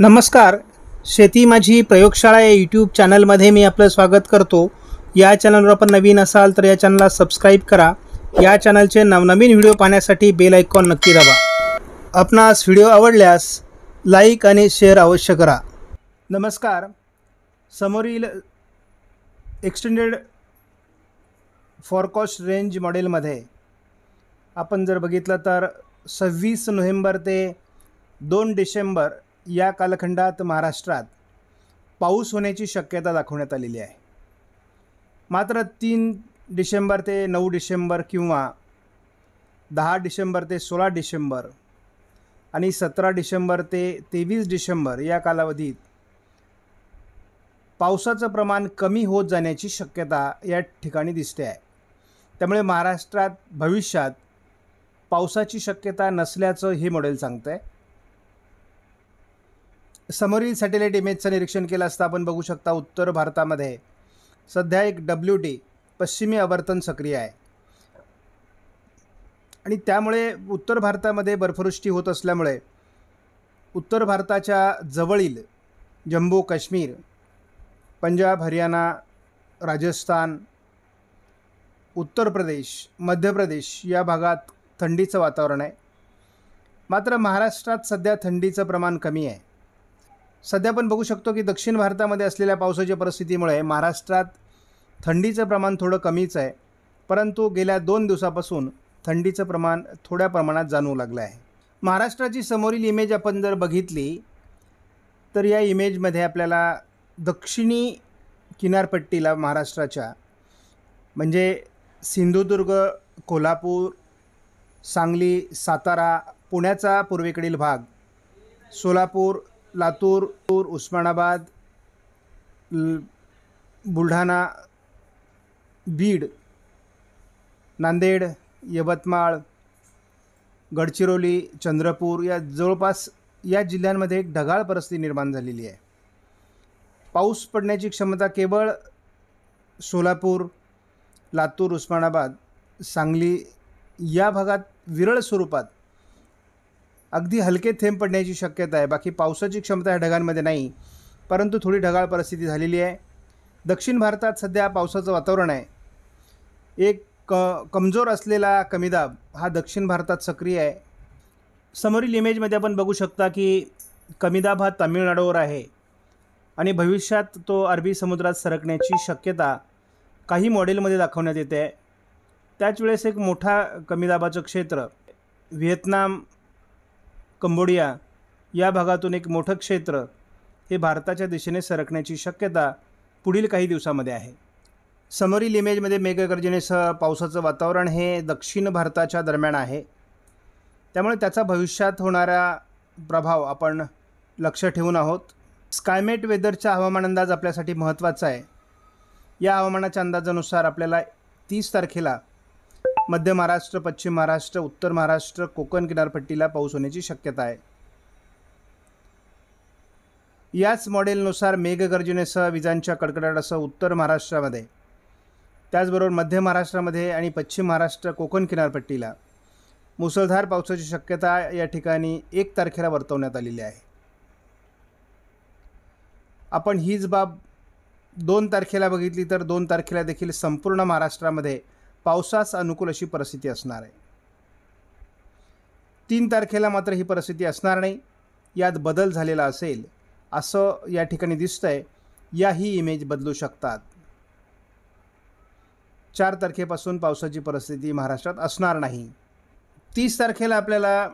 नमस्कार शेती माझी प्रयोगशाळा या यूट्यूब चॅनलमध्ये मी आपलं स्वागत करतो या चॅनलवर आपण नवीन असाल तर या चॅनलला सबस्क्राईब करा या चॅनलचे नवनवीन व्हिडिओ पाहण्यासाठी बेल आयकॉन नक्की दाबा आपणास व्हिडिओ आवडल्यास लाईक आणि शेअर अवश्य करा नमस्कार समोरील एक्सटेंडेड फॉरकॉस्ट रेंज मॉडेलमध्ये आपण जर बघितलं तर सव्वीस नोव्हेंबर ते दोन डिसेंबर या कालखंडात महाराष्ट्रात पाऊस होण्याची शक्यता दाखवण्यात आलेली आहे मात्र तीन डिसेंबर ते नऊ डिसेंबर किंवा दहा डिसेंबर ते सोळा डिसेंबर आणि सतरा डिसेंबर ते तेवीस डिसेंबर या कालावधीत पावसाचं प्रमाण कमी होत जाण्याची शक्यता या ठिकाणी दिसते आहे त्यामुळे महाराष्ट्रात भविष्यात पावसाची शक्यता नसल्याचं हे मॉडेल सांगतं आहे समोरील सॅटेलाईट इमेजचं निरीक्षण केलं असता आपण बघू शकता उत्तर भारतामध्ये सध्या एक डब्ल्यू डी पश्चिमी आवर्तन सक्रिय आहे आणि त्यामुळे उत्तर भारतामध्ये बर्फवृष्टी होत असल्यामुळे उत्तर भारताच्या जवळील जम्मू काश्मीर पंजाब हरियाणा राजस्थान उत्तर प्रदेश मध्य प्रदेश या भागात थंडीचं वातावरण आहे मात्र महाराष्ट्रात सध्या थंडीचं प्रमाण कमी आहे सध्या आपण बघू शकतो की दक्षिण भारतामध्ये असलेल्या पावसाच्या परिस्थितीमुळे महाराष्ट्रात थंडीचं प्रमाण थोडं कमीच आहे परंतु गेल्या दोन दिवसापासून थंडीचं प्रमाण थोड्या प्रमाणात जाणवू लागलं आहे महाराष्ट्राची समोरील इमेज आपण जर बघितली तर या इमेजमध्ये आपल्याला दक्षिणी किनारपट्टीला महाराष्ट्राच्या म्हणजे सिंधुदुर्ग कोल्हापूर सांगली सातारा पुण्याचा पूर्वेकडील भाग सोलापूर लातूर उस्मानाबाद बुलढाणा बीड नांदेड यवतमाळ गडचिरोली चंद्रपूर या जवळपास या जिल्ह्यांमध्ये एक ढगाळ परिस्थिती निर्माण झालेली आहे पाऊस पडण्याची क्षमता केवळ सोलापूर लातूर उस्मानाबाद सांगली या भागात विरळ स्वरूपात अगदी हलके थेंब पडण्याची शक्यता आहे बाकी पावसाची क्षमता ह्या ढगांमध्ये नाही परंतु थोडी ढगाळ परिस्थिती झालेली आहे दक्षिण भारतात सध्या पावसाचं वातावरण आहे एक क कमजोर असलेला कमीदाब हा दक्षिण भारतात सक्रिय आहे समोरील इमेजमध्ये आपण बघू शकता की कमीदाब हा तामिळनाडूवर आहे आणि भविष्यात तो अरबी समुद्रात सरकण्याची शक्यता काही मॉडेलमध्ये दाखवण्यात येते त्याच वेळेस एक मोठा कमीदाबाचं क्षेत्र व्हिएतनाम कंबोडिया या भागातून एक मोठं क्षेत्र हे भारताच्या दिशेने सरकण्याची शक्यता पुढील काही दिवसामध्ये आहे समोरील इमेजमध्ये मेघगर्जनेसह पावसाचं वातावरण हे दक्षिण भारताच्या दरम्यान आहे त्यामुळे त्याचा भविष्यात होणारा प्रभाव आपण लक्ष ठेवून आहोत स्कायमेट वेदरचा हवामान अंदाज आपल्यासाठी महत्त्वाचा आहे या हवामानाच्या अंदाजानुसार आपल्याला तीस तारखेला मध्य महाराष्ट्र पश्चिम महाराष्ट्र उत्तर महाराष्ट्र कोकण किनारपट्टीला पाऊस होण्याची शक्यता आहे याच मॉडेलनुसार मेघगर्जनेसह विजांच्या कडकडाटासह उत्तर महाराष्ट्रामध्ये त्याचबरोबर मध्य महाराष्ट्रामध्ये आणि पश्चिम महाराष्ट्र कोकण किनारपट्टीला मुसळधार पावसाची शक्यता या ठिकाणी एक तारखेला वर्तवण्यात आलेली आहे आपण हीच बाब दोन तारखेला बघितली तर दोन तारखेला देखील संपूर्ण महाराष्ट्रामध्ये पावसास अनुकूल अशी परिस्थिती असणार आहे तीन तारखेला मात्र ही परिस्थिती असणार नाही यात बदल झालेला असेल असं या ठिकाणी दिसतं आहे याही इमेज बदलू शकतात चार तारखेपासून पावसाची परिस्थिती महाराष्ट्रात असणार नाही तीस तारखेला आपल्याला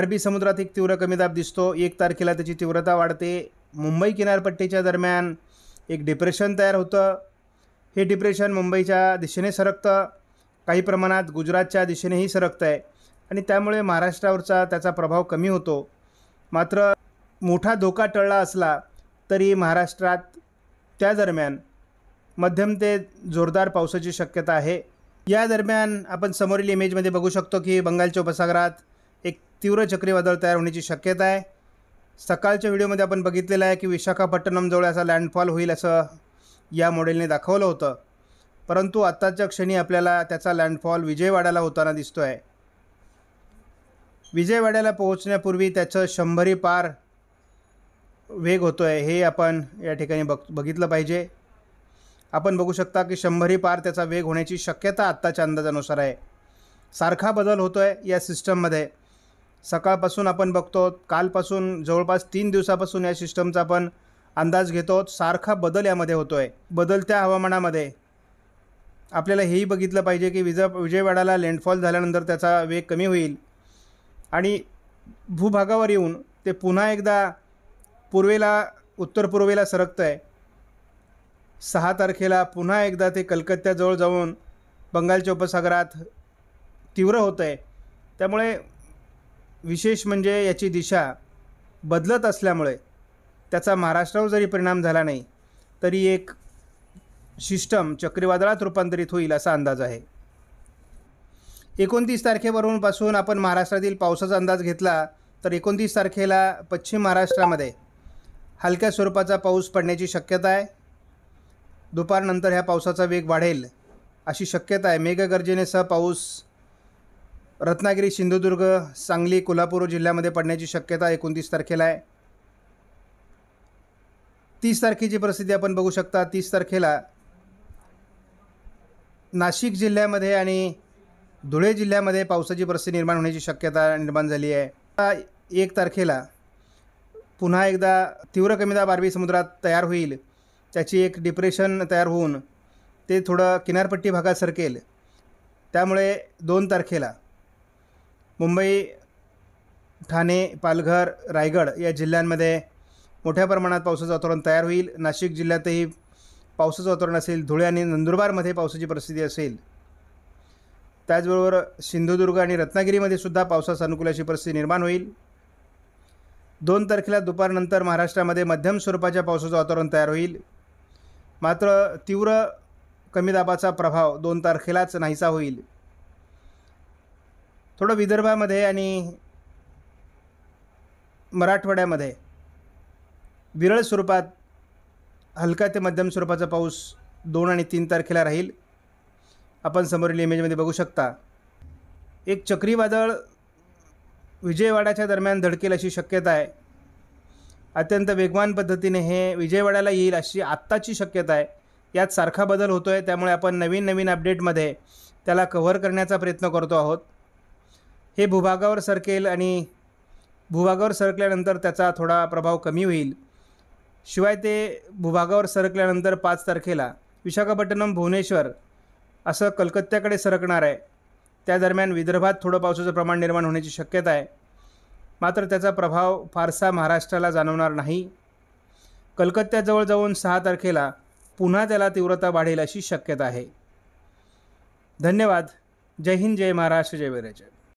अरबी समुद्रात एक तीव्र कमी दाब दिसतो एक तारखेला त्याची तीव्रता वाढते मुंबई किनारपट्टीच्या दरम्यान एक डिप्रेशन तयार होतं हे डिप्रेशन मुंबईच्या दिशेने सरकतं काही प्रमाणात गुजरातच्या दिशेनेही सरकत आहे आणि त्यामुळे महाराष्ट्रावरचा त्याचा प्रभाव कमी होतो मात्र मोठा धोका टळला असला तरी महाराष्ट्रात त्या दरम्यान मध्यम ते जोरदार पावसाची शक्यता आहे या दरम्यान आपण समोरील इमेजमध्ये बघू शकतो की बंगालच्या उपसागरात एक तीव्र चक्रीवादळ तयार होण्याची शक्यता आहे सकाळच्या व्हिडिओमध्ये आपण बघितलेलं आहे की विशाखापट्टणमजवळ असा लँडफॉल होईल असं या मॉडेलने दाखवलं होतं परंतु आत्ताच्या क्षणी आपल्याला त्याचा लँडफॉल विजयवाड्याला होताना दिसतो आहे विजयवाड्याला पोहोचण्यापूर्वी त्याचं शंभरी पार वेग होतो आहे हे आपण या ठिकाणी बघ बघितलं पाहिजे आपण बघू शकता की शंभरी पार त्याचा वेग होण्याची शक्यता आत्ताच्या अंदाजानुसार आहे सारखा बदल होतो आहे या सिस्टममध्ये सकाळपासून आपण बघतो कालपासून जवळपास तीन दिवसापासून या सिस्टमचा आपण अंदाज घेतो सारखा बदल यामध्ये होतो आहे बदलत्या हवामानामध्ये आपल्याला हेही बघितलं पाहिजे की विज विजयवाडाला लँडफॉल झाल्यानंतर त्याचा वेग कमी होईल आणि भूभागावर येऊन ते पुन्हा एकदा पूर्वेला उत्तर पूर्वेला सरकतं आहे सहा तारखेला पुन्हा एकदा ते कलकत्त्याजवळ जाऊन बंगालच्या उपसागरात तीव्र होतं आहे त्यामुळे विशेष म्हणजे याची दिशा बदलत असल्यामुळे त्याचा महाराष्ट्रावर जरी परिणाम झाला नाही तरी एक सिस्टम चक्रीवादळात रूपांतरित होईल असा अंदाज आहे एकोणतीस तारखेवरूनपासून आपण महाराष्ट्रातील पावसाचा अंदाज घेतला तर एकोणतीस तारखेला पश्चिम महाराष्ट्रामध्ये हलक्या स्वरूपाचा पाऊस पडण्याची शक्यता आहे दुपारनंतर ह्या पावसाचा वेग वाढेल अशी शक्यता आहे मेघगर्जनेसह पाऊस रत्नागिरी सिंधुदुर्ग सांगली कोल्हापूर जिल्ह्यामध्ये पडण्याची शक्यता एकोणतीस तारखेला आहे तीस तारखेची परिस्थिती आपण बघू शकता तीस तारखेला नाशिक जिल्ह्यामध्ये आणि धुळे जिल्ह्यामध्ये पावसाची परिस्थिती निर्माण होण्याची शक्यता निर्माण झाली आहे एक तारखेला पुन्हा एकदा तीव्र कमीदा अरबी समुद्रात तयार होईल त्याची एक डिप्रेशन तयार होऊन ते थोडं किनारपट्टी भागात सरकेल त्यामुळे दोन तारखेला मुंबई ठाणे पालघर रायगड या जिल्ह्यांमध्ये मोठ्या प्रमाणात पावसाचं वातावरण तयार होईल नाशिक जिल्ह्यातही पावसाचं वातावरण असेल धुळे आणि नंदुरबारमध्ये पावसाची परिस्थिती असेल त्याचबरोबर सिंधुदुर्ग आणि रत्नागिरीमध्ये सुद्धा पावसास अनुकूल अशी परिस्थिती निर्माण होईल दोन तारखेला दुपारनंतर महाराष्ट्रामध्ये मध्यम स्वरूपाच्या पावसाचं वातावरण तयार होईल मात्र तीव्र कमी दाबाचा प्रभाव दोन तारखेलाच नाहीसा होईल थोडं विदर्भामध्ये आणि मराठवाड्यामध्ये विरळ स्वरूपात हलका ते मध्यम स्वरूपाचा पाऊस दोन आणि तीन तारखेला राहील आपण समोरील इमेजमध्ये बघू शकता एक चक्रीवादळ विजयवाड्याच्या दरम्यान धडकेल अशी शक्यता आहे अत्यंत वेगवान पद्धतीने हे विजयवाड्याला येईल अशी आत्ताची शक्यता आहे यात सारखा बदल होतो आहे त्यामुळे आपण नवीन नवीन अपडेटमध्ये त्याला कव्हर करण्याचा प्रयत्न करतो आहोत हे भूभागावर सरकेल आणि भूभागावर सरकल्यानंतर त्याचा थोडा प्रभाव कमी होईल शिवाय ते भूभागावर सरकल्यानंतर पाच तारखेला विशाखापट्टणम भुवनेश्वर असं कलकत्त्याकडे सरकणार आहे त्या दरम्यान विदर्भात थोडं पावसाचं प्रमाण निर्माण होण्याची शक्यता आहे मात्र त्याचा प्रभाव फारसा महाराष्ट्राला जाणवणार नाही कलकत्त्याजवळ जाऊन सहा तारखेला पुन्हा त्याला तीव्रता वाढेल अशी शक्यता आहे धन्यवाद जय हिंद जय महाराष्ट्र जय विराज